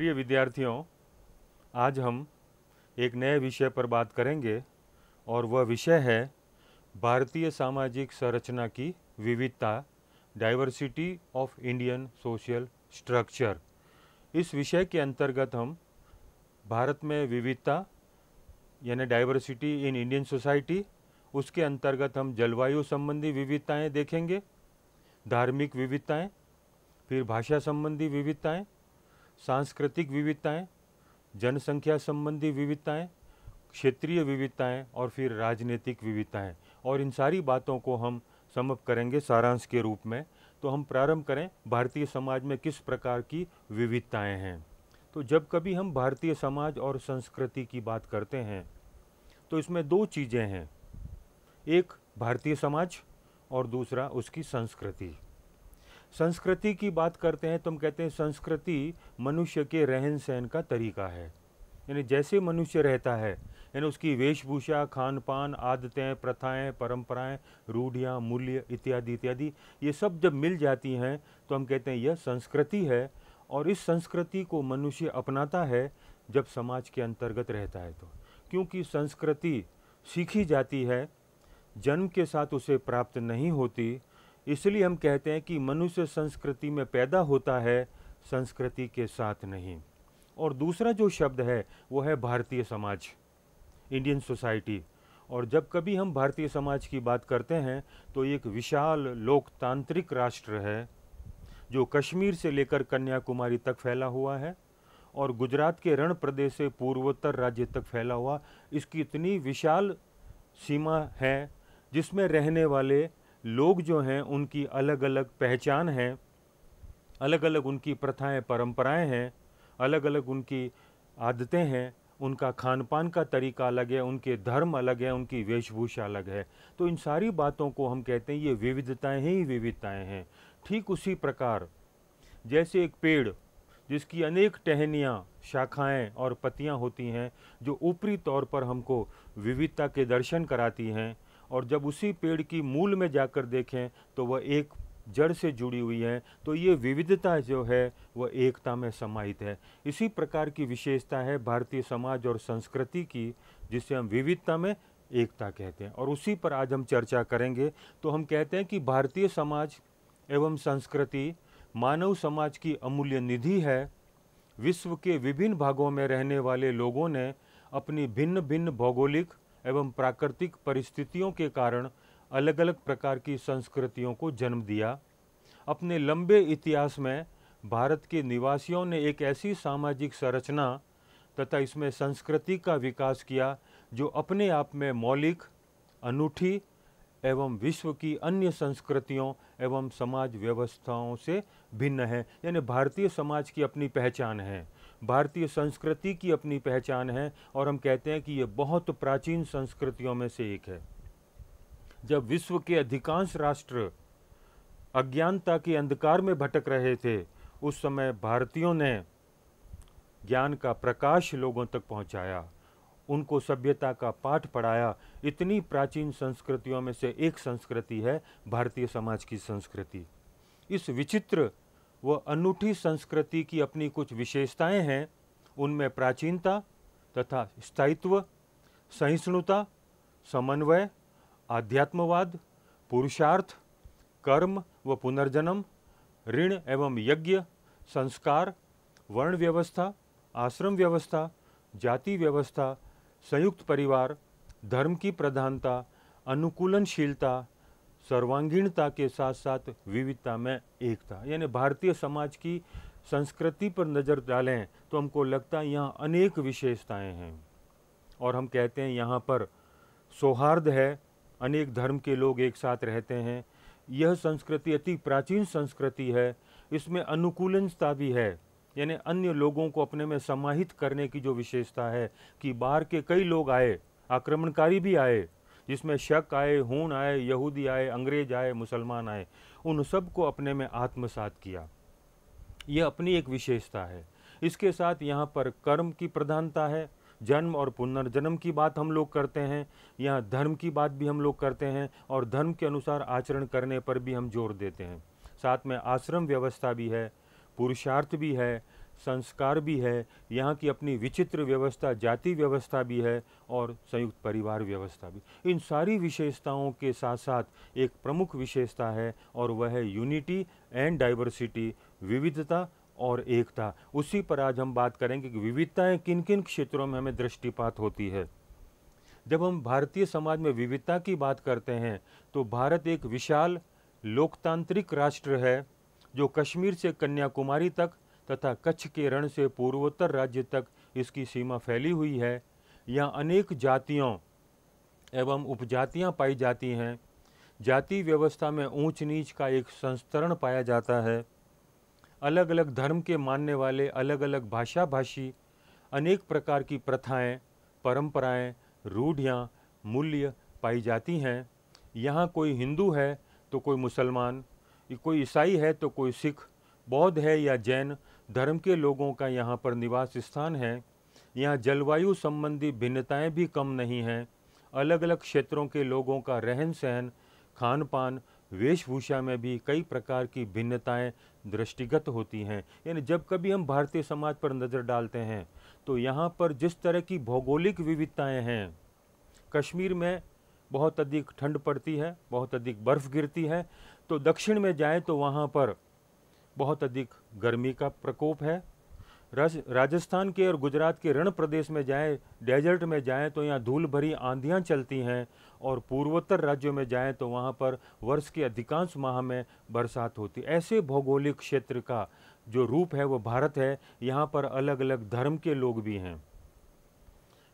प्रिय विद्यार्थियों आज हम एक नए विषय पर बात करेंगे और वह विषय है भारतीय सामाजिक संरचना की विविधता diversity of Indian social structure इस विषय के अंतर्गत हम भारत में विविधता यानी डाइवर्सिटी इन इंडियन सोसाइटी उसके अंतर्गत हम जलवायु संबंधी विविधताएं देखेंगे धार्मिक विविधताएं फिर भाषा संबंधी विविधताएं सांस्कृतिक विविधताएं जनसंख्या संबंधी विविधताएं क्षेत्रीय विविधताएं और फिर राजनीतिक विविधताएं और इन सारी बातों को हम समप करेंगे सारांश के रूप में तो हम प्रारंभ करें भारतीय समाज में किस प्रकार की विविधताएं हैं तो जब कभी हम भारतीय समाज और संस्कृति की बात करते हैं तो इसमें दो चीज़ें हैं एक भारतीय समाज और दूसरा उसकी संस्कृति संस्कृति की बात करते हैं तो हम कहते हैं संस्कृति मनुष्य के रहन सहन का तरीका है यानी जैसे मनुष्य रहता है यानी उसकी वेशभूषा खान पान आदतें प्रथाएं परंपराएं रूढ़ियाँ मूल्य इत्यादि इत्यादि ये सब जब मिल जाती हैं तो हम कहते हैं यह संस्कृति है और इस संस्कृति को मनुष्य अपनाता है जब समाज के अंतर्गत रहता है तो क्योंकि संस्कृति सीखी जाती है जन्म के साथ उसे प्राप्त नहीं होती इसलिए हम कहते हैं कि मनुष्य संस्कृति में पैदा होता है संस्कृति के साथ नहीं और दूसरा जो शब्द है वो है भारतीय समाज इंडियन सोसाइटी और जब कभी हम भारतीय समाज की बात करते हैं तो एक विशाल लोकतांत्रिक राष्ट्र है जो कश्मीर से लेकर कन्याकुमारी तक फैला हुआ है और गुजरात के रण प्रदेश से पूर्वोत्तर राज्य तक फैला हुआ इसकी इतनी विशाल सीमा है जिसमें रहने वाले लोग जो हैं उनकी अलग अलग पहचान है अलग अलग उनकी प्रथाएं परंपराएं हैं अलग अलग उनकी आदतें हैं उनका खान पान का तरीका अलग है उनके धर्म अलग है उनकी वेशभूषा अलग है तो इन सारी बातों को हम कहते हैं ये विविधताएं ही विविधताएं हैं ठीक उसी प्रकार जैसे एक पेड़ जिसकी अनेक टहनियाँ शाखाएँ और पत्तियाँ होती हैं जो ऊपरी तौर पर हमको विविधता के दर्शन कराती हैं और जब उसी पेड़ की मूल में जाकर देखें तो वह एक जड़ से जुड़ी हुई है तो ये विविधता जो है वह एकता में समाहित है इसी प्रकार की विशेषता है भारतीय समाज और संस्कृति की जिसे हम विविधता में एकता कहते हैं और उसी पर आज हम चर्चा करेंगे तो हम कहते हैं कि भारतीय समाज एवं संस्कृति मानव समाज की अमूल्य निधि है विश्व के विभिन्न भागों में रहने वाले लोगों ने अपनी भिन्न भिन्न भौगोलिक एवं प्राकृतिक परिस्थितियों के कारण अलग अलग प्रकार की संस्कृतियों को जन्म दिया अपने लंबे इतिहास में भारत के निवासियों ने एक ऐसी सामाजिक संरचना तथा इसमें संस्कृति का विकास किया जो अपने आप में मौलिक अनूठी एवं विश्व की अन्य संस्कृतियों एवं समाज व्यवस्थाओं से भिन्न है यानी भारतीय समाज की अपनी पहचान है भारतीय संस्कृति की अपनी पहचान है और हम कहते हैं कि ये बहुत प्राचीन संस्कृतियों में से एक है जब विश्व के अधिकांश राष्ट्र अज्ञानता के अंधकार में भटक रहे थे उस समय भारतीयों ने ज्ञान का प्रकाश लोगों तक पहुंचाया उनको सभ्यता का पाठ पढ़ाया इतनी प्राचीन संस्कृतियों में से एक संस्कृति है भारतीय समाज की संस्कृति इस विचित्र व अनूठी संस्कृति की अपनी कुछ विशेषताएं हैं उनमें प्राचीनता तथा स्थायित्व सहिष्णुता समन्वय आध्यात्मवाद पुरुषार्थ कर्म व पुनर्जन्म ऋण एवं यज्ञ संस्कार वर्ण व्यवस्था आश्रम व्यवस्था जाति व्यवस्था संयुक्त परिवार धर्म की प्रधानता अनुकूलनशीलता सर्वांगीणता के साथ साथ विविधता में एकता यानी भारतीय समाज की संस्कृति पर नज़र डालें तो हमको लगता है यहाँ अनेक विशेषताएं हैं और हम कहते हैं यहाँ पर सौहार्द है अनेक धर्म के लोग एक साथ रहते हैं यह संस्कृति अति प्राचीन संस्कृति है इसमें अनुकूलनता भी है यानी अन्य लोगों को अपने में समाहित करने की जो विशेषता है कि बाहर के कई लोग आए आक्रमणकारी भी आए जिसमें शक आए हून आए यहूदी आए अंग्रेज आए मुसलमान आए उन सब को अपने में आत्मसात किया यह अपनी एक विशेषता है इसके साथ यहाँ पर कर्म की प्रधानता है जन्म और पुनर्जन्म की बात हम लोग करते हैं यहाँ धर्म की बात भी हम लोग करते हैं और धर्म के अनुसार आचरण करने पर भी हम जोर देते हैं साथ में आश्रम व्यवस्था भी है पुरुषार्थ भी है संस्कार भी है यहाँ की अपनी विचित्र व्यवस्था जाति व्यवस्था भी है और संयुक्त परिवार व्यवस्था भी इन सारी विशेषताओं के साथ साथ एक प्रमुख विशेषता है और वह है यूनिटी एंड डाइवर्सिटी विविधता और एकता उसी पर आज हम बात करेंगे कि विविधताएं किन किन क्षेत्रों में हमें दृष्टिपात होती है जब हम भारतीय समाज में विविधता की बात करते हैं तो भारत एक विशाल लोकतांत्रिक राष्ट्र है जो कश्मीर से कन्याकुमारी तक तथा कच्छ के रण से पूर्वोत्तर राज्य तक इसकी सीमा फैली हुई है यहाँ अनेक जातियों एवं उपजातियाँ पाई जाती हैं जाति व्यवस्था में ऊंच नीच का एक संस्तरण पाया जाता है अलग अलग धर्म के मानने वाले अलग अलग भाषा भाषी अनेक प्रकार की प्रथाएं, परंपराएं, रूढ़ियां, मूल्य पाई जाती हैं यहाँ कोई हिंदू है तो कोई मुसलमान कोई ईसाई है तो कोई सिख बौद्ध है या जैन धर्म के लोगों का यहाँ पर निवास स्थान है यहाँ जलवायु संबंधी भिन्नताएं भी कम नहीं हैं अलग अलग क्षेत्रों के लोगों का रहन सहन खान पान वेशभूषा में भी कई प्रकार की भिन्नताएं दृष्टिगत होती हैं यानी जब कभी हम भारतीय समाज पर नज़र डालते हैं तो यहाँ पर जिस तरह की भौगोलिक विविधताएं हैं कश्मीर में बहुत अधिक ठंड पड़ती है बहुत अधिक बर्फ़ गिरती है तो दक्षिण में जाएँ तो वहाँ पर बहुत अधिक गर्मी का प्रकोप है राजस्थान के और गुजरात के रण प्रदेश में जाएं डेजर्ट में जाएं तो यहाँ धूल भरी आंधियाँ चलती हैं और पूर्वोत्तर राज्यों में जाएं तो वहाँ पर वर्ष के अधिकांश माह में बरसात होती ऐसे भौगोलिक क्षेत्र का जो रूप है वो भारत है यहाँ पर अलग अलग धर्म के लोग भी हैं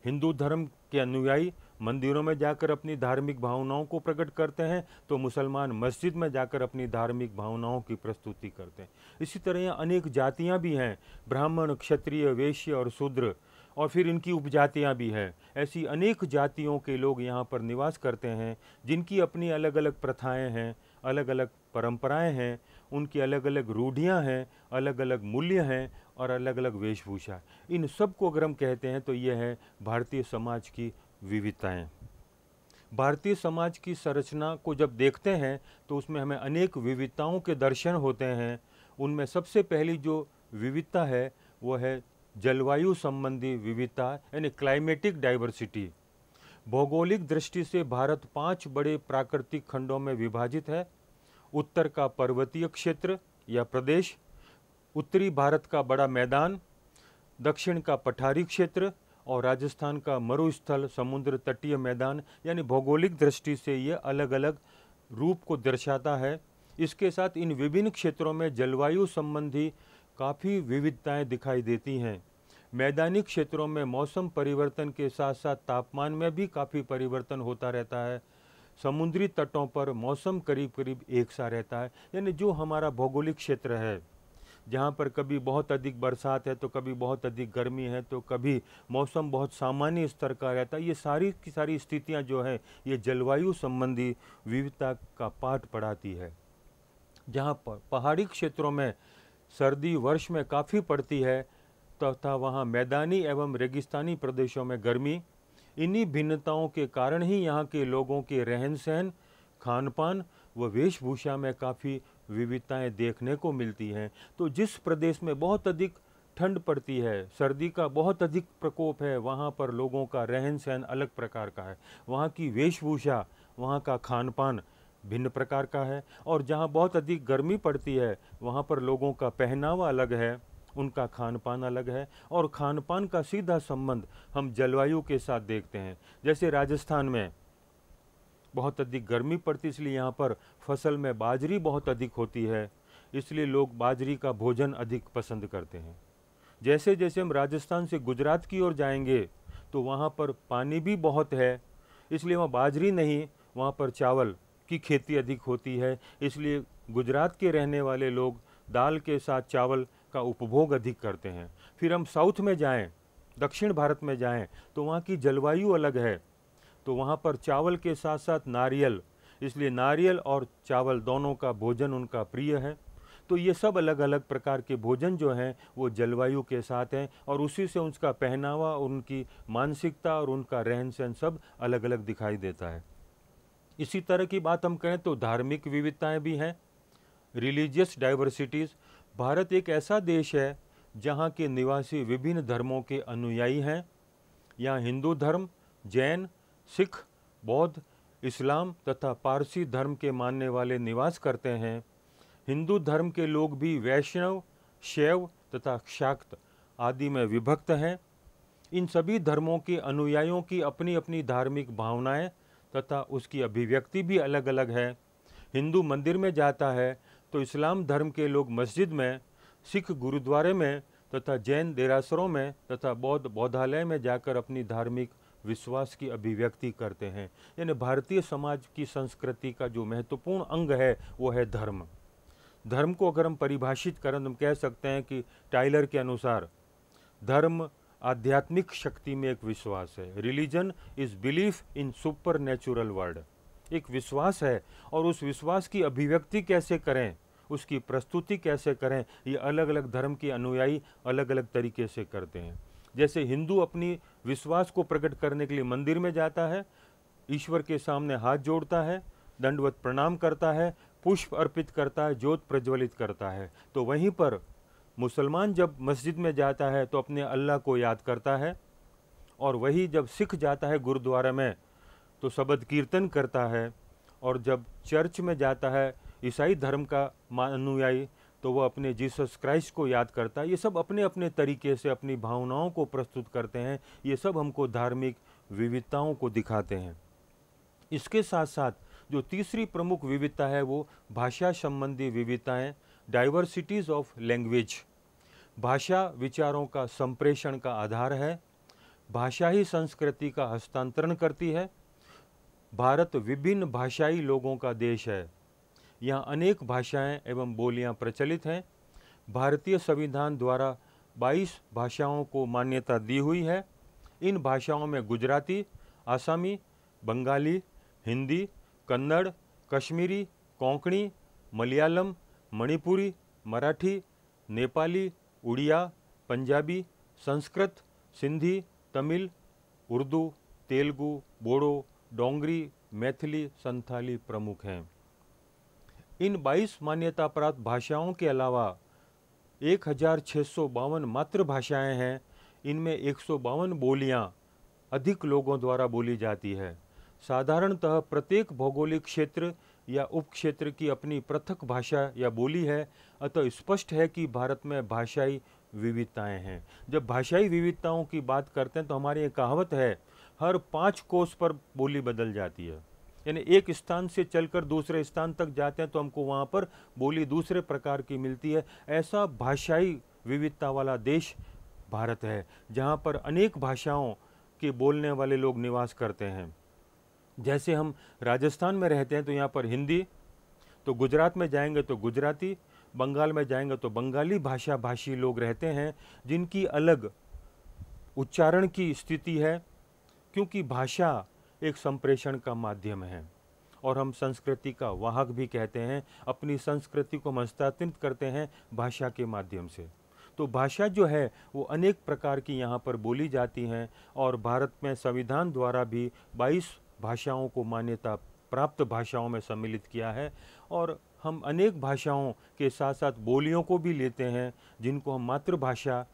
हिंदू धर्म के अनुयायी मंदिरों में जाकर अपनी धार्मिक भावनाओं को प्रकट करते हैं तो मुसलमान मस्जिद में जाकर अपनी धार्मिक भावनाओं की प्रस्तुति करते हैं इसी तरह यहाँ अनेक जातियाँ भी हैं ब्राह्मण क्षत्रिय वेश्य और शूद्र और फिर इनकी उपजातियाँ भी हैं ऐसी अनेक जातियों के लोग यहाँ पर निवास करते हैं जिनकी अपनी अलग अलग प्रथाएँ हैं अलग अलग परंपराएं हैं उनकी अलग अलग रूढ़ियाँ हैं अलग अलग मूल्य हैं और अलग अलग वेशभूषा इन सब को अगर हम कहते हैं तो यह है भारतीय समाज की विविधताएं भारतीय समाज की संरचना को जब देखते हैं तो उसमें हमें अनेक विविधताओं के दर्शन होते हैं उनमें सबसे पहली जो विविधता है वो है जलवायु संबंधी विविधता यानी क्लाइमेटिक डाइवर्सिटी भौगोलिक दृष्टि से भारत पांच बड़े प्राकृतिक खंडों में विभाजित है उत्तर का पर्वतीय क्षेत्र या प्रदेश उत्तरी भारत का बड़ा मैदान दक्षिण का पठारी क्षेत्र और राजस्थान का मरुस्थल समुद्र तटीय मैदान यानी भौगोलिक दृष्टि से ये अलग अलग रूप को दर्शाता है इसके साथ इन विभिन्न क्षेत्रों में जलवायु संबंधी काफ़ी विविधताएं दिखाई देती हैं मैदानी क्षेत्रों में मौसम परिवर्तन के साथ साथ तापमान में भी काफ़ी परिवर्तन होता रहता है समुद्री तटों पर मौसम करीब करीब एक सा रहता है यानी जो हमारा भौगोलिक क्षेत्र है जहाँ पर कभी बहुत अधिक बरसात है तो कभी बहुत अधिक गर्मी है तो कभी मौसम बहुत सामान्य स्तर का रहता है ये सारी की सारी स्थितियाँ जो हैं ये जलवायु संबंधी विविधता का पाठ पढ़ाती है जहाँ पर पहाड़ी क्षेत्रों में सर्दी वर्ष में काफ़ी पड़ती है तथा तो वहाँ मैदानी एवं रेगिस्तानी प्रदेशों में गर्मी इन्हीं भिन्नताओं के कारण ही यहाँ के लोगों के रहन सहन खान पान व वेशभूषा में काफ़ी विविधताएं देखने को मिलती हैं तो जिस प्रदेश में बहुत अधिक ठंड पड़ती है सर्दी का बहुत अधिक प्रकोप है वहाँ पर लोगों का रहन सहन अलग प्रकार का है वहाँ की वेशभूषा वहाँ का खान पान भिन्न प्रकार का है और जहाँ बहुत अधिक गर्मी पड़ती है वहाँ पर लोगों का पहनावा अलग है उनका खान पान अलग है और खान पान का सीधा संबंध हम जलवायु के साथ देखते हैं जैसे राजस्थान में बहुत अधिक गर्मी पड़ती इसलिए यहाँ पर फसल में बाजरी बहुत अधिक होती है इसलिए लोग बाजरी का भोजन अधिक पसंद करते हैं जैसे जैसे हम राजस्थान से गुजरात की ओर जाएंगे तो वहाँ पर पानी भी बहुत है इसलिए वहाँ बाजरी नहीं वहाँ पर चावल की खेती अधिक होती है इसलिए गुजरात के रहने वाले लोग दाल के साथ चावल का उपभोग अधिक करते हैं फिर हम साउथ में जाएं, दक्षिण भारत में जाएं, तो वहाँ की जलवायु अलग है तो वहाँ पर चावल के साथ साथ नारियल इसलिए नारियल और चावल दोनों का भोजन उनका प्रिय है तो ये सब अलग अलग प्रकार के भोजन जो हैं वो जलवायु के साथ हैं और उसी से उनका पहनावा उनकी मानसिकता और उनका रहन सहन सब अलग अलग दिखाई देता है इसी तरह की बात हम करें तो धार्मिक विविधताएं भी हैं रिलीजियस डाइवर्सिटीज़ भारत एक ऐसा देश है जहाँ के निवासी विभिन्न धर्मों के अनुयायी हैं यहाँ हिंदू धर्म जैन सिख बौद्ध इस्लाम तथा पारसी धर्म के मानने वाले निवास करते हैं हिंदू धर्म के लोग भी वैष्णव शैव तथा शाक्त आदि में विभक्त हैं इन सभी धर्मों के अनुयायियों की अपनी अपनी धार्मिक भावनाएं तथा उसकी अभिव्यक्ति भी अलग अलग है हिंदू मंदिर में जाता है तो इस्लाम धर्म के लोग मस्जिद में सिख गुरुद्वारे में तथा जैन देरासरों में तथा बौद्ध बौद्धालय में जाकर अपनी धार्मिक विश्वास की अभिव्यक्ति करते हैं यानी भारतीय समाज की संस्कृति का जो महत्वपूर्ण अंग है वो है धर्म धर्म को अगर हम परिभाषित करें तो हम कह सकते हैं कि टाइलर के अनुसार धर्म आध्यात्मिक शक्ति में एक विश्वास है religion is belief in supernatural world एक विश्वास है और उस विश्वास की अभिव्यक्ति कैसे करें उसकी प्रस्तुति कैसे करें ये अलग अलग धर्म के अनुयायी अलग अलग तरीके से करते हैं जैसे हिंदू अपनी विश्वास को प्रकट करने के लिए मंदिर में जाता है ईश्वर के सामने हाथ जोड़ता है दंडवत प्रणाम करता है पुष्प अर्पित करता है ज्योत प्रज्वलित करता है तो वहीं पर मुसलमान जब मस्जिद में जाता है तो अपने अल्लाह को याद करता है और वही जब सिख जाता है गुरुद्वारा में तो शबद कीर्तन करता है और जब चर्च में जाता है ईसाई धर्म का अनुयायी तो वह अपने जीसस क्राइस्ट को याद करता है ये सब अपने अपने तरीके से अपनी भावनाओं को प्रस्तुत करते हैं ये सब हमको धार्मिक विविधताओं को दिखाते हैं इसके साथ साथ जो तीसरी प्रमुख विविधता है वो भाषा संबंधी विविधताएं डाइवर्सिटीज़ ऑफ लैंग्वेज भाषा विचारों का संप्रेषण का आधार है भाषा ही संस्कृति का हस्तांतरण करती है भारत विभिन्न भाषाई लोगों का देश है यहाँ अनेक भाषाएं एवं बोलियां प्रचलित हैं भारतीय संविधान द्वारा 22 भाषाओं को मान्यता दी हुई है इन भाषाओं में गुजराती आसामी बंगाली हिंदी कन्नड़ कश्मीरी कोंकणी मलयालम मणिपुरी मराठी नेपाली उड़िया पंजाबी संस्कृत सिंधी तमिल उर्दू तेलुगू बोडो डोंगरी मैथिली संथाली प्रमुख हैं इन 22 मान्यता प्राप्त भाषाओं के अलावा एक मातृभाषाएं हैं इनमें एक बोलियां अधिक लोगों द्वारा बोली जाती है साधारणतः प्रत्येक भौगोलिक क्षेत्र या उपक्षेत्र की अपनी पृथक भाषा या बोली है अतः स्पष्ट है कि भारत में भाषाई विविधताएं हैं जब भाषाई विविधताओं की बात करते हैं तो हमारी एक कहावत है हर पाँच कोष पर बोली बदल जाती है यानी एक स्थान से चलकर दूसरे स्थान तक जाते हैं तो हमको वहाँ पर बोली दूसरे प्रकार की मिलती है ऐसा भाषाई विविधता वाला देश भारत है जहाँ पर अनेक भाषाओं के बोलने वाले लोग निवास करते हैं जैसे हम राजस्थान में रहते हैं तो यहाँ पर हिंदी तो गुजरात में जाएंगे तो गुजराती बंगाल में जाएंगे तो बंगाली भाषा भाषी लोग रहते हैं जिनकी अलग उच्चारण की स्थिति है क्योंकि भाषा एक संप्रेषण का माध्यम है और हम संस्कृति का वाहक भी कहते हैं अपनी संस्कृति को हस्तांतरित करते हैं भाषा के माध्यम से तो भाषा जो है वो अनेक प्रकार की यहाँ पर बोली जाती हैं और भारत में संविधान द्वारा भी 22 भाषाओं को मान्यता प्राप्त भाषाओं में सम्मिलित किया है और हम अनेक भाषाओं के साथ साथ बोलियों को भी लेते हैं जिनको हम मातृभाषा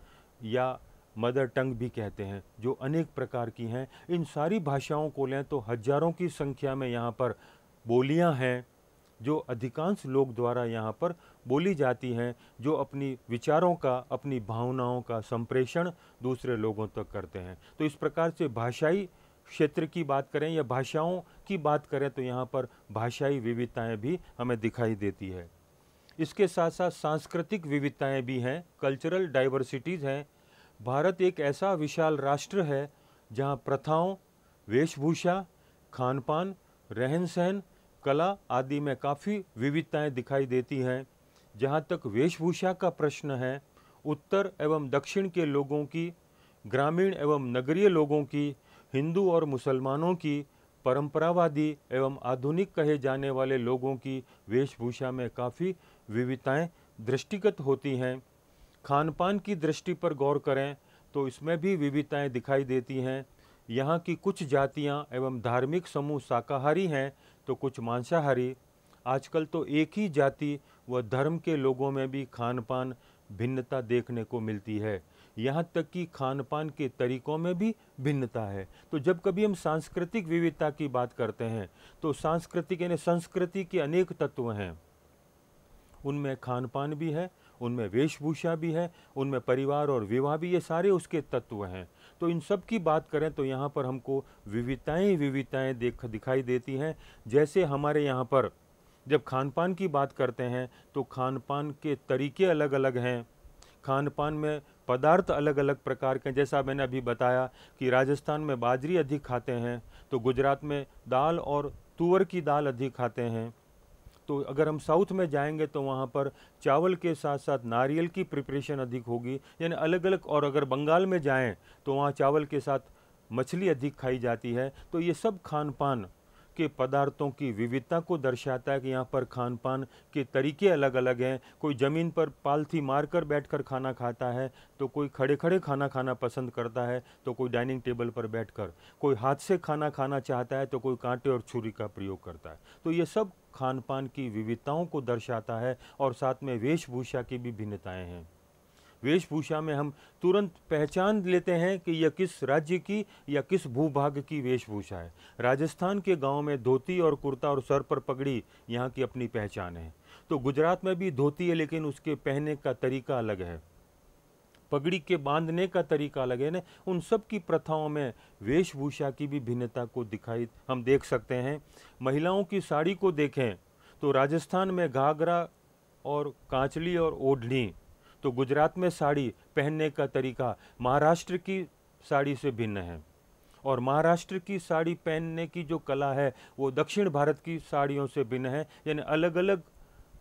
या मदर टंग भी कहते हैं जो अनेक प्रकार की हैं इन सारी भाषाओं को लें तो हजारों की संख्या में यहाँ पर बोलियाँ हैं जो अधिकांश लोग द्वारा यहाँ पर बोली जाती हैं जो अपनी विचारों का अपनी भावनाओं का संप्रेषण दूसरे लोगों तक करते हैं तो इस प्रकार से भाषाई क्षेत्र की बात करें या भाषाओं की बात करें तो यहाँ पर भाषाई विविधताएँ भी हमें दिखाई देती है इसके साथ साथ सांस्कृतिक विविधताएँ भी हैं कल्चरल डाइवर्सिटीज़ हैं भारत एक ऐसा विशाल राष्ट्र है जहाँ प्रथाओं वेशभूषा खान पान रहन सहन कला आदि में काफ़ी विविधताएं दिखाई देती हैं जहाँ तक वेशभूषा का प्रश्न है उत्तर एवं दक्षिण के लोगों की ग्रामीण एवं नगरीय लोगों की हिंदू और मुसलमानों की परंपरावादी एवं आधुनिक कहे जाने वाले लोगों की वेशभूषा में काफ़ी विविधताएं दृष्टिगत होती हैं खान पान की दृष्टि पर गौर करें तो इसमें भी विविधताएं दिखाई देती हैं यहाँ की कुछ जातियाँ एवं धार्मिक समूह शाकाहारी हैं तो कुछ मांसाहारी आजकल तो एक ही जाति व धर्म के लोगों में भी खान पान भिन्नता देखने को मिलती है यहाँ तक कि खान पान के तरीकों में भी भिन्नता है तो जब कभी हम सांस्कृतिक विविधता की बात करते हैं तो सांस्कृतिक यानी संस्कृति के अनेक तत्व हैं उनमें खान पान भी है उनमें वेशभूषा भी है उनमें परिवार और विवाह भी ये सारे उसके तत्व हैं तो इन सब की बात करें तो यहाँ पर हमको विविधताएँ विविधताएँ देख दिखाई देती हैं जैसे हमारे यहाँ पर जब खान पान की बात करते हैं तो खान पान के तरीके अलग अलग हैं खान पान में पदार्थ अलग अलग प्रकार के जैसा मैंने अभी बताया कि राजस्थान में बाजरी अधिक खाते हैं तो गुजरात में दाल और तुअर की दाल अधिक खाते हैं तो अगर हम साउथ में जाएंगे तो वहाँ पर चावल के साथ साथ नारियल की प्रिपरेशन अधिक होगी यानी अलग अलग और अगर बंगाल में जाएँ तो वहाँ चावल के साथ मछली अधिक खाई जाती है तो ये सब खान पान के पदार्थों की विविधता को दर्शाता है कि यहाँ पर खान पान के तरीके अलग अलग हैं कोई ज़मीन पर पालथी मारकर बैठकर बैठ कर खाना खाता है तो कोई खड़े खड़े खाना खाना पसंद करता है तो कोई डाइनिंग टेबल पर बैठ कर कोई हाथ से खाना खाना चाहता है तो कोई कांटे और छुरी का प्रयोग करता है तो ये सब खान पान की विविधताओं को दर्शाता है और साथ में वेशभूषा की भी भिन्नताएँ हैं वेशभूषा में हम तुरंत पहचान लेते हैं कि यह किस राज्य की या किस भूभाग की वेशभूषा है राजस्थान के गांव में धोती और कुर्ता और सर पर पगड़ी यहाँ की अपनी पहचान है तो गुजरात में भी धोती है लेकिन उसके पहनने का तरीका अलग है पगड़ी के बांधने का तरीका अलग है ना उन सब की प्रथाओं में वेशभूषा की भी भिन्नता को दिखाई हम देख सकते हैं महिलाओं की साड़ी को देखें तो राजस्थान में घाघरा और कांचली और ओढ़नी तो गुजरात में साड़ी पहनने का तरीका महाराष्ट्र की साड़ी से भिन्न है और महाराष्ट्र की साड़ी पहनने की जो कला है वो दक्षिण भारत की साड़ियों से भिन्न है यानी अलग अलग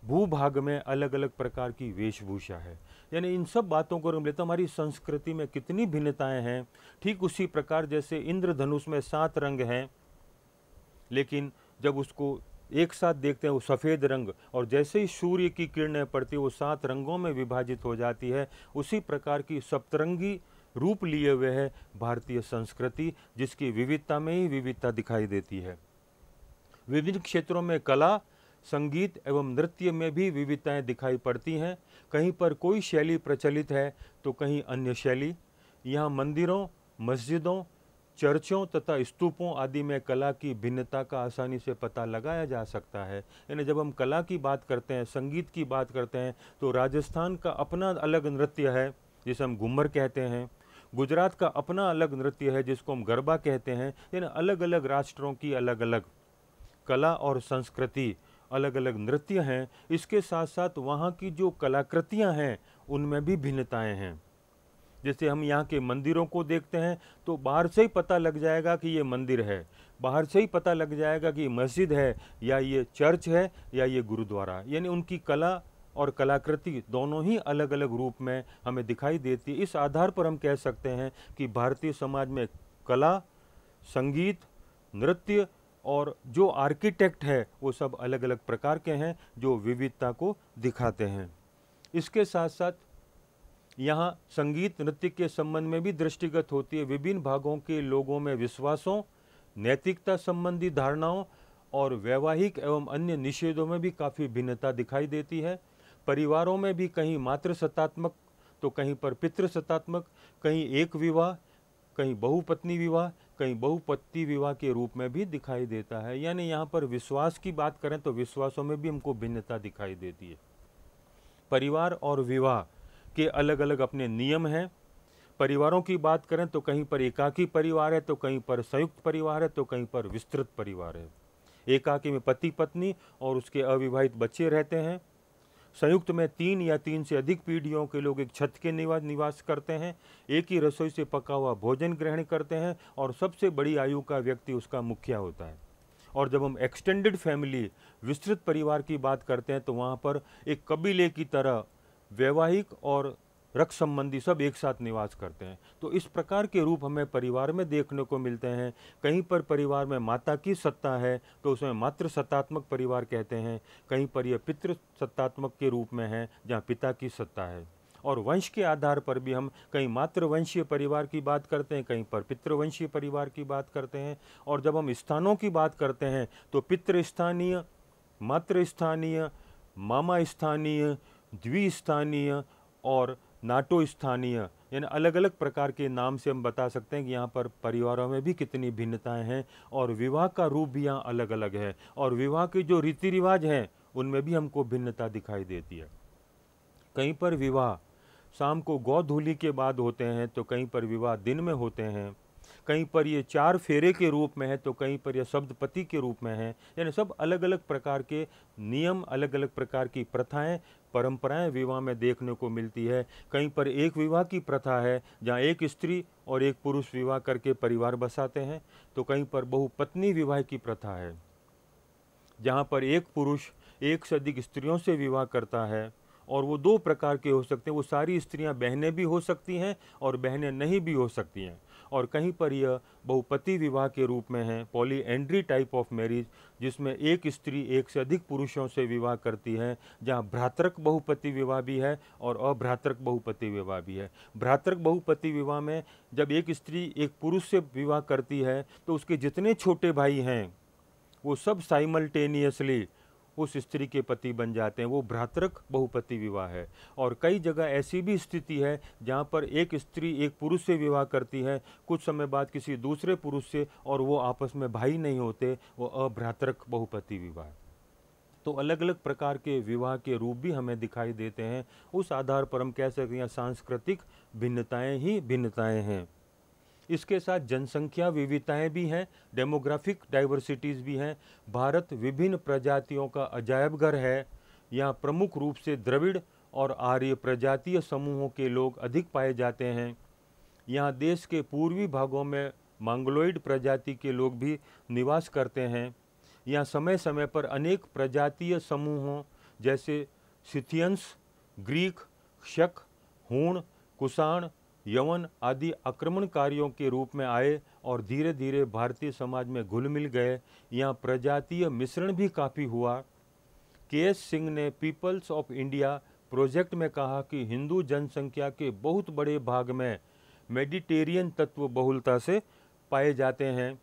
भूभाग में अलग अलग प्रकार की वेशभूषा है यानी इन सब बातों को हम लेते हमारी संस्कृति में कितनी भिन्नताएं हैं ठीक उसी प्रकार जैसे इंद्रधनुष में सात रंग हैं लेकिन जब उसको एक साथ देखते हैं वो सफ़ेद रंग और जैसे ही सूर्य की किरणें पड़ती है वो सात रंगों में विभाजित हो जाती है उसी प्रकार की सप्तरंगी रूप लिए हुए है भारतीय संस्कृति जिसकी विविधता में ही विविधता दिखाई देती है विभिन्न क्षेत्रों में कला संगीत एवं नृत्य में भी विविधताएं दिखाई पड़ती हैं कहीं पर कोई शैली प्रचलित है तो कहीं अन्य शैली यहाँ मंदिरों मस्जिदों चर्चों तथा स्तूपों आदि में कला की भिन्नता का आसानी से पता लगाया जा सकता है यानी जब हम कला की बात करते हैं संगीत की बात करते हैं तो राजस्थान का अपना अलग नृत्य है जिसे हम घूमर कहते हैं गुजरात का अपना अलग नृत्य है जिसको हम गरबा कहते हैं यानी अलग अलग राष्ट्रों की अलग अलग कला और संस्कृति अलग अलग नृत्य हैं इसके साथ साथ वहाँ की जो कलाकृतियाँ हैं उनमें भी भिन्नताएँ हैं जैसे हम यहाँ के मंदिरों को देखते हैं तो बाहर से ही पता लग जाएगा कि ये मंदिर है बाहर से ही पता लग जाएगा कि ये मस्जिद है या ये चर्च है या ये गुरुद्वारा यानी उनकी कला और कलाकृति दोनों ही अलग अलग रूप में हमें दिखाई देती है इस आधार पर हम कह सकते हैं कि भारतीय समाज में कला संगीत नृत्य और जो आर्किटेक्ट है वो सब अलग अलग प्रकार के हैं जो विविधता को दिखाते हैं इसके साथ साथ यहाँ संगीत नृत्य के संबंध में भी दृष्टिगत होती है विभिन्न भागों के लोगों में विश्वासों नैतिकता संबंधी धारणाओं और वैवाहिक एवं अन्य निषेधों में भी काफ़ी भिन्नता दिखाई देती है परिवारों में भी कहीं मातृ सत्तात्मक तो कहीं पर पितृ सत्तात्मक कहीं एक विवाह कहीं बहुपत्नी विवाह कहीं बहुपति विवाह के रूप में भी दिखाई देता है यानी यहाँ पर विश्वास की बात करें तो विश्वासों में भी हमको भिन्नता दिखाई देती है परिवार और विवाह के अलग अलग अपने नियम हैं परिवारों की बात करें तो कहीं पर एकाकी परिवार है तो कहीं पर संयुक्त परिवार है तो कहीं पर विस्तृत परिवार है एकाकी में पति पत्नी और उसके अविवाहित बच्चे रहते हैं संयुक्त में तीन या तीन से अधिक पीढ़ियों के लोग एक छत के निवास निवास करते हैं एक ही रसोई से पका हुआ भोजन ग्रहण करते हैं और सबसे बड़ी आयु का व्यक्ति उसका मुखिया होता है और जब हम एक्सटेंडेड फैमिली विस्तृत परिवार की बात करते हैं तो वहाँ पर एक कबीले की तरह वैवाहिक और रक्त संबंधी सब एक साथ निवास करते हैं तो इस प्रकार के रूप हमें परिवार में देखने को मिलते हैं कहीं पर परिवार में माता की सत्ता है तो उसमें मातृ सत्तात्मक परिवार कहते हैं कहीं पर यह पितृ सत्तात्मक के रूप में है जहाँ पिता की सत्ता है और वंश के आधार पर भी हम कहीं मातृवंशीय परिवार की बात करते हैं कहीं पर पितृवंशीय परिवार की बात करते हैं और जब हम स्थानों की बात करते हैं तो पितृस्थानीय मातृस्थानीय मामा स्थानीय द्विस्थानीय और नाटो स्थानीय यानी अलग अलग प्रकार के नाम से हम बता सकते हैं कि यहाँ पर परिवारों में भी कितनी भिन्नताएं हैं और विवाह का रूप भी यहाँ अलग अलग है और विवाह के जो रीति रिवाज हैं उनमें भी हमको भिन्नता दिखाई देती है कहीं पर विवाह शाम को गौधूली के बाद होते हैं तो कहीं पर विवाह दिन में होते हैं कहीं पर ये चार फेरे के रूप में है तो कहीं पर यह शब्दपति के रूप में है यानी सब अलग अलग प्रकार के नियम अलग अलग प्रकार की प्रथाएं परंपराएं विवाह में देखने को मिलती है कहीं पर एक विवाह की प्रथा है जहाँ एक स्त्री और एक पुरुष विवाह करके परिवार बसाते हैं तो कहीं पर बहुपत्नी विवाह की प्रथा है जहाँ पर एक पुरुष एक से अधिक स्त्रियों से विवाह करता है और वो दो प्रकार के हो सकते हैं वो सारी स्त्रियां बहनें भी हो सकती हैं और बहनें नहीं भी हो सकती हैं और कहीं पर यह बहुपति विवाह के रूप में है polyandry type of marriage जिसमें एक स्त्री एक से अधिक पुरुषों से विवाह करती है जहाँ भ्रातृक बहुपति विवाह भी है और अभ्रातृक बहुपति विवाह भी है भ्रातृक बहुपति विवाह में जब एक स्त्री एक पुरुष से विवाह करती है तो उसके जितने छोटे भाई हैं वो सब साइमल्टेनियसली उस स्त्री के पति बन जाते हैं वो भ्रातृक बहुपति विवाह है और कई जगह ऐसी भी स्थिति है जहाँ पर एक स्त्री एक पुरुष से विवाह करती है कुछ समय बाद किसी दूसरे पुरुष से और वो आपस में भाई नहीं होते वो अभ्रातृक बहुपति विवाह तो अलग अलग प्रकार के विवाह के रूप भी हमें दिखाई देते हैं उस आधार पर हम कह सकते हैं सांस्कृतिक भिन्नताएं ही भिन्नताएं हैं इसके साथ जनसंख्या विविधताएं भी हैं डेमोग्राफिक डाइवर्सिटीज़ भी हैं भारत विभिन्न प्रजातियों का अजायब घर है यहाँ प्रमुख रूप से द्रविड़ और आर्य प्रजातीय समूहों के लोग अधिक पाए जाते हैं यहाँ देश के पूर्वी भागों में मंगलोइड प्रजाति के लोग भी निवास करते हैं यहाँ समय समय पर अनेक प्रजातीय समूहों जैसे सिथियंस ग्रीक शक हूण कुषाण यवन आदि आक्रमणकारियों के रूप में आए और धीरे धीरे भारतीय समाज में घुल मिल गए यहाँ प्रजातीय मिश्रण भी काफ़ी हुआ के एस सिंह ने पीपल्स ऑफ इंडिया प्रोजेक्ट में कहा कि हिंदू जनसंख्या के बहुत बड़े भाग में मेडिटेरियन तत्व बहुलता से पाए जाते हैं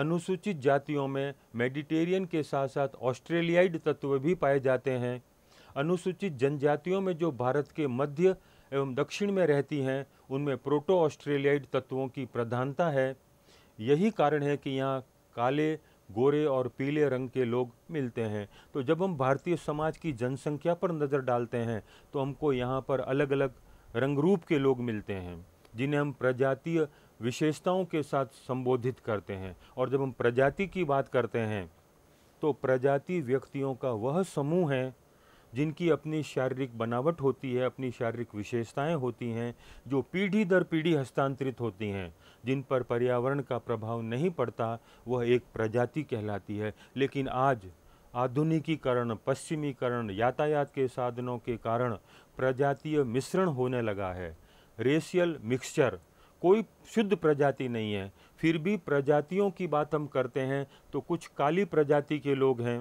अनुसूचित जातियों में मेडिटेरियन के साथ साथ ऑस्ट्रेलियाइड तत्व भी पाए जाते हैं अनुसूचित जनजातियों में जो भारत के मध्य एवं दक्षिण में रहती हैं उनमें प्रोटो ऑस्ट्रेलियाइड तत्वों की प्रधानता है यही कारण है कि यहाँ काले गोरे और पीले रंग के लोग मिलते हैं तो जब हम भारतीय समाज की जनसंख्या पर नज़र डालते हैं तो हमको यहाँ पर अलग अलग रंग रूप के लोग मिलते हैं जिन्हें हम प्रजातीय विशेषताओं के साथ संबोधित करते हैं और जब हम प्रजाति की बात करते हैं तो प्रजाति व्यक्तियों का वह समूह है जिनकी अपनी शारीरिक बनावट होती है अपनी शारीरिक विशेषताएं होती हैं जो पीढ़ी दर पीढ़ी हस्तांतरित होती हैं जिन पर पर्यावरण का प्रभाव नहीं पड़ता वह एक प्रजाति कहलाती है लेकिन आज आधुनिकीकरण पश्चिमीकरण यातायात के साधनों के कारण प्रजातीय मिश्रण होने लगा है रेशियल मिक्सचर कोई शुद्ध प्रजाति नहीं है फिर भी प्रजातियों की बात हम करते हैं तो कुछ काली प्रजाति के लोग हैं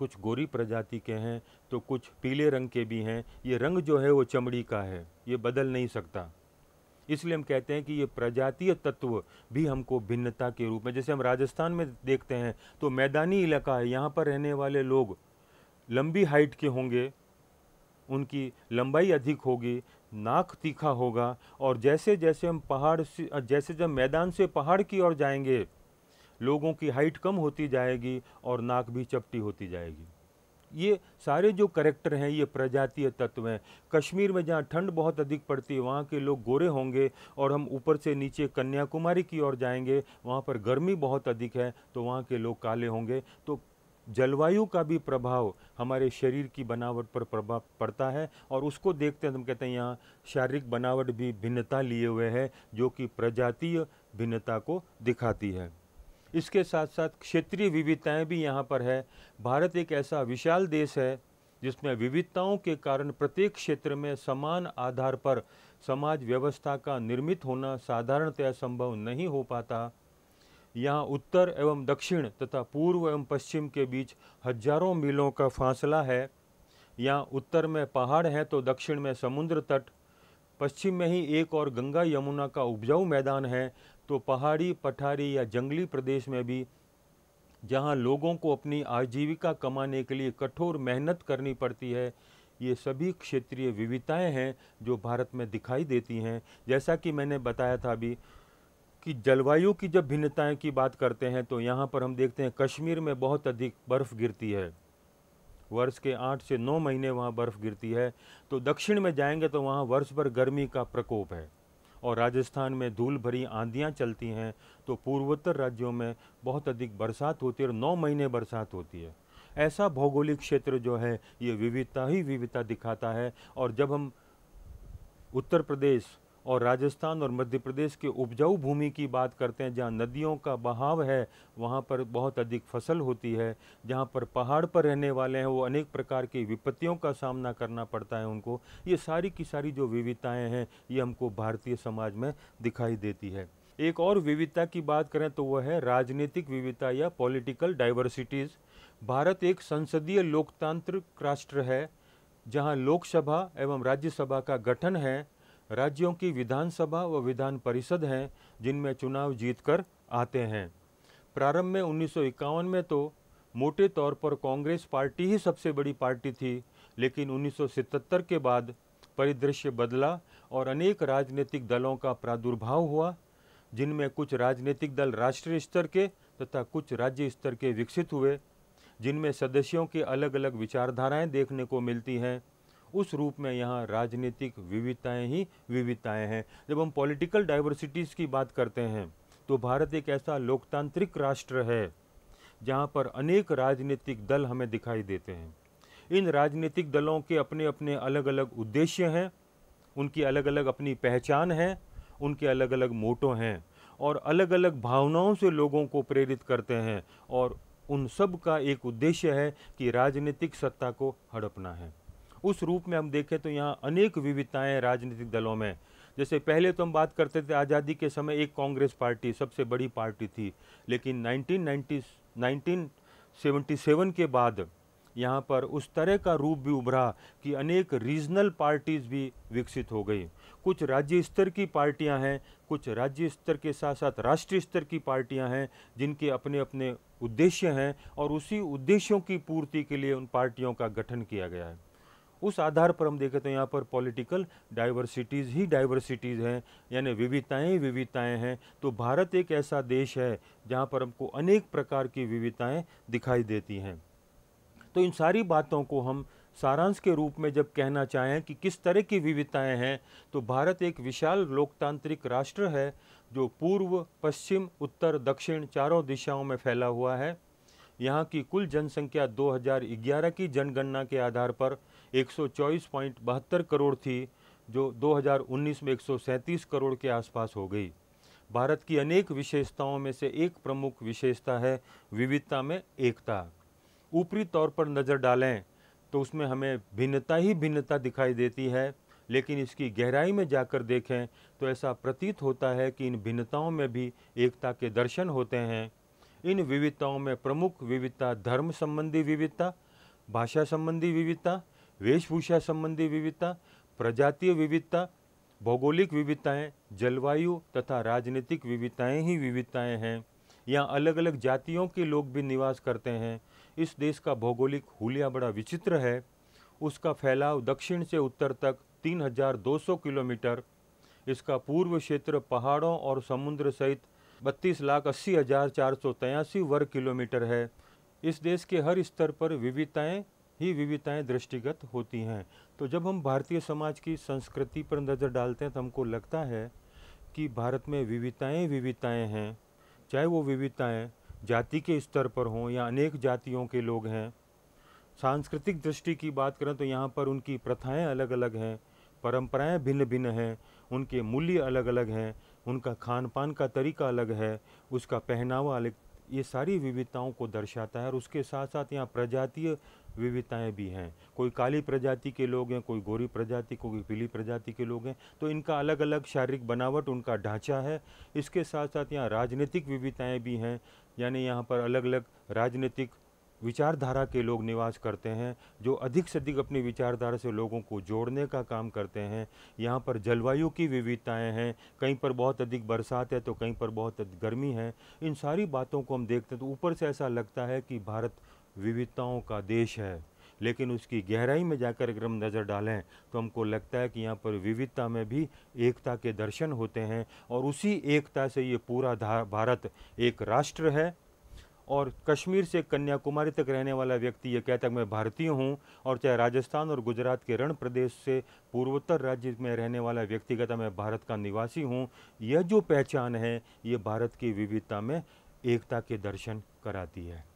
कुछ गोरी प्रजाति के हैं तो कुछ पीले रंग के भी हैं ये रंग जो है वो चमड़ी का है ये बदल नहीं सकता इसलिए हम कहते हैं कि ये प्रजातीय तत्व भी हमको भिन्नता के रूप में जैसे हम राजस्थान में देखते हैं तो मैदानी इलाका है यहाँ पर रहने वाले लोग लंबी हाइट के होंगे उनकी लंबाई अधिक होगी नाक तीखा होगा और जैसे जैसे हम पहाड़ से जैसे जब मैदान से पहाड़ की ओर जाएंगे लोगों की हाइट कम होती जाएगी और नाक भी चपटी होती जाएगी ये सारे जो करेक्टर हैं ये प्रजातीय तत्व हैं कश्मीर में जहाँ ठंड बहुत अधिक पड़ती है वहाँ के लोग गोरे होंगे और हम ऊपर से नीचे कन्याकुमारी की ओर जाएंगे वहाँ पर गर्मी बहुत अधिक है तो वहाँ के लोग काले होंगे तो जलवायु का भी प्रभाव हमारे शरीर की बनावट पर प्रभाव पड़ता है और उसको देखते हैं हम कहते हैं यहाँ शारीरिक बनावट भी भिन्नता लिए हुए है जो कि प्रजातीय भिन्नता को दिखाती है इसके साथ साथ क्षेत्रीय विविधताएं भी यहाँ पर है भारत एक ऐसा विशाल देश है जिसमें विविधताओं के कारण प्रत्येक क्षेत्र में समान आधार पर समाज व्यवस्था का निर्मित होना साधारणतया संभव नहीं हो पाता यहाँ उत्तर एवं दक्षिण तथा पूर्व एवं पश्चिम के बीच हजारों मीलों का फासला है यहाँ उत्तर में पहाड़ है तो दक्षिण में समुद्र तट पश्चिम में ही एक और गंगा यमुना का उपजाऊ मैदान है तो पहाड़ी पठारी या जंगली प्रदेश में भी जहां लोगों को अपनी आजीविका कमाने के लिए कठोर मेहनत करनी पड़ती है ये सभी क्षेत्रीय विविधताएं हैं जो भारत में दिखाई देती हैं जैसा कि मैंने बताया था अभी कि जलवायु की जब भिन्नताएं की बात करते हैं तो यहाँ पर हम देखते हैं कश्मीर में बहुत अधिक बर्फ़ गिरती है वर्ष के आठ से नौ महीने वहाँ बर्फ़ गिरती है तो दक्षिण में जाएंगे तो वहाँ वर्ष भर गर्मी का प्रकोप है और राजस्थान में धूल भरी आंधियाँ चलती हैं तो पूर्वोत्तर राज्यों में बहुत अधिक बरसात होती है और नौ महीने बरसात होती है ऐसा भौगोलिक क्षेत्र जो है ये विविधता ही विविधता दिखाता है और जब हम उत्तर प्रदेश और राजस्थान और मध्य प्रदेश के उपजाऊ भूमि की बात करते हैं जहाँ नदियों का बहाव है वहाँ पर बहुत अधिक फसल होती है जहाँ पर पहाड़ पर रहने वाले हैं वो अनेक प्रकार की विपत्तियों का सामना करना पड़ता है उनको ये सारी की सारी जो विविधताएँ हैं ये हमको भारतीय समाज में दिखाई देती है एक और विविधता की बात करें तो वह है राजनीतिक विविधता या पॉलिटिकल डाइवर्सिटीज़ भारत एक संसदीय लोकतांत्रिक राष्ट्र है जहां लोकसभा एवं राज्यसभा का गठन है राज्यों की विधानसभा व विधान परिषद हैं जिनमें चुनाव जीतकर आते हैं प्रारंभ में उन्नीस में तो मोटे तौर पर कांग्रेस पार्टी ही सबसे बड़ी पार्टी थी लेकिन 1977 के बाद परिदृश्य बदला और अनेक राजनीतिक दलों का प्रादुर्भाव हुआ जिनमें कुछ राजनीतिक दल राष्ट्रीय स्तर के तथा कुछ राज्य स्तर के विकसित हुए जिनमें सदस्यों की अलग अलग विचारधाराएं देखने को मिलती हैं उस रूप में यहाँ राजनीतिक विविधताएं ही विविधताएं हैं जब हम पॉलिटिकल डाइवर्सिटीज़ की बात करते हैं तो भारत एक ऐसा लोकतांत्रिक राष्ट्र है जहाँ पर अनेक राजनीतिक दल हमें दिखाई देते हैं इन राजनीतिक दलों के अपने अपने अलग अलग उद्देश्य हैं उनकी अलग अलग अपनी पहचान है उनके अलग अलग मोटो हैं और अलग अलग भावनाओं से लोगों को प्रेरित करते हैं और उन सब का एक उद्देश्य है कि राजनीतिक सत्ता को हड़पना है उस रूप में हम देखें तो यहाँ अनेक विविधताएँ राजनीतिक दलों में जैसे पहले तो हम बात करते थे आज़ादी के समय एक कांग्रेस पार्टी सबसे बड़ी पार्टी थी लेकिन 1990 1977 के बाद यहाँ पर उस तरह का रूप भी उभरा कि अनेक रीजनल पार्टीज़ भी विकसित हो गई कुछ राज्य स्तर की पार्टियाँ हैं कुछ राज्य स्तर के साथ साथ राष्ट्रीय स्तर की पार्टियाँ हैं जिनके अपने अपने उद्देश्य हैं और उसी उद्देश्यों की पूर्ति के लिए उन पार्टियों का गठन किया गया है उस आधार पर हम देखें तो यहाँ पर पॉलिटिकल डाइवर्सिटीज़ ही डाइवर्सिटीज़ हैं यानी विविधताएं विविधताएँ हैं तो भारत एक ऐसा देश है जहाँ पर हमको अनेक प्रकार की विविधताएं दिखाई देती हैं तो इन सारी बातों को हम सारांश के रूप में जब कहना चाहें कि किस तरह की विविधताएं हैं तो भारत एक विशाल लोकतांत्रिक राष्ट्र है जो पूर्व पश्चिम उत्तर दक्षिण चारों दिशाओं में फैला हुआ है यहाँ की कुल जनसंख्या 2011 की जनगणना के आधार पर एक करोड़ थी जो 2019 में 137 करोड़ के आसपास हो गई भारत की अनेक विशेषताओं में से एक प्रमुख विशेषता है विविधता में एकता ऊपरी तौर पर नज़र डालें तो उसमें हमें भिन्नता ही भिन्नता दिखाई देती है लेकिन इसकी गहराई में जाकर देखें तो ऐसा प्रतीत होता है कि इन भिन्नताओं में भी एकता के दर्शन होते हैं इन विविधताओं में प्रमुख विविधता धर्म संबंधी विविधता भाषा संबंधी विविधता वेशभूषा संबंधी विविधता प्रजातीय विविधता भौगोलिक विविधताएं जलवायु तथा राजनीतिक विविधताएं ही विविधताएं हैं यहाँ अलग अलग जातियों के लोग भी निवास करते हैं इस देश का भौगोलिक हुलिया बड़ा विचित्र है उसका फैलाव दक्षिण से उत्तर तक 3,200 किलोमीटर इसका पूर्व क्षेत्र पहाड़ों और समुद्र सहित बत्तीस लाख अस्सी हज़ार चार सौ वर्ग किलोमीटर है इस देश के हर स्तर पर विविधताएं ही विविधताएं दृष्टिगत होती हैं तो जब हम भारतीय समाज की संस्कृति पर नज़र डालते हैं तो हमको लगता है कि भारत में विविधताएं विविधताएं हैं चाहे वो विविधताएं जाति के स्तर पर हों या अनेक जातियों के लोग हैं सांस्कृतिक दृष्टि की बात करें तो यहाँ पर उनकी प्रथाएं अलग अलग हैं परंपराएं भिन्न भिन्न हैं उनके मूल्य अलग अलग हैं उनका खान पान का तरीका अलग है उसका पहनावा अलग ये सारी विविधताओं को दर्शाता है और उसके साथ साथ यहाँ प्रजातीय विविधताएं भी हैं कोई काली प्रजाति के लोग हैं कोई गोरी प्रजाति कोई पीली प्रजाति के लोग हैं तो इनका अलग अलग शारीरिक बनावट उनका ढांचा है इसके साथ साथ यहाँ राजनीतिक विविधताएँ भी हैं यानी यहाँ पर अलग अलग राजनीतिक विचारधारा के लोग निवास करते हैं जो अधिक से अधिक अपनी विचारधारा से लोगों को जोड़ने का काम करते हैं यहाँ पर जलवायु की विविधताएं हैं कहीं पर बहुत अधिक बरसात है तो कहीं पर बहुत गर्मी है इन सारी बातों को हम देखते हैं तो ऊपर से ऐसा लगता है कि भारत विविधताओं का देश है लेकिन उसकी गहराई में जाकर अगर हम नज़र डालें तो हमको लगता है कि यहाँ पर विविधता में भी एकता के दर्शन होते हैं और उसी एकता से ये पूरा भारत एक राष्ट्र है और कश्मीर से कन्याकुमारी तक रहने वाला व्यक्ति ये कहता है मैं भारतीय हूँ और चाहे राजस्थान और गुजरात के रण प्रदेश से पूर्वोत्तर राज्य में रहने वाला व्यक्ति कहता मैं भारत का निवासी हूँ यह जो पहचान है ये भारत की विविधता में एकता के दर्शन कराती है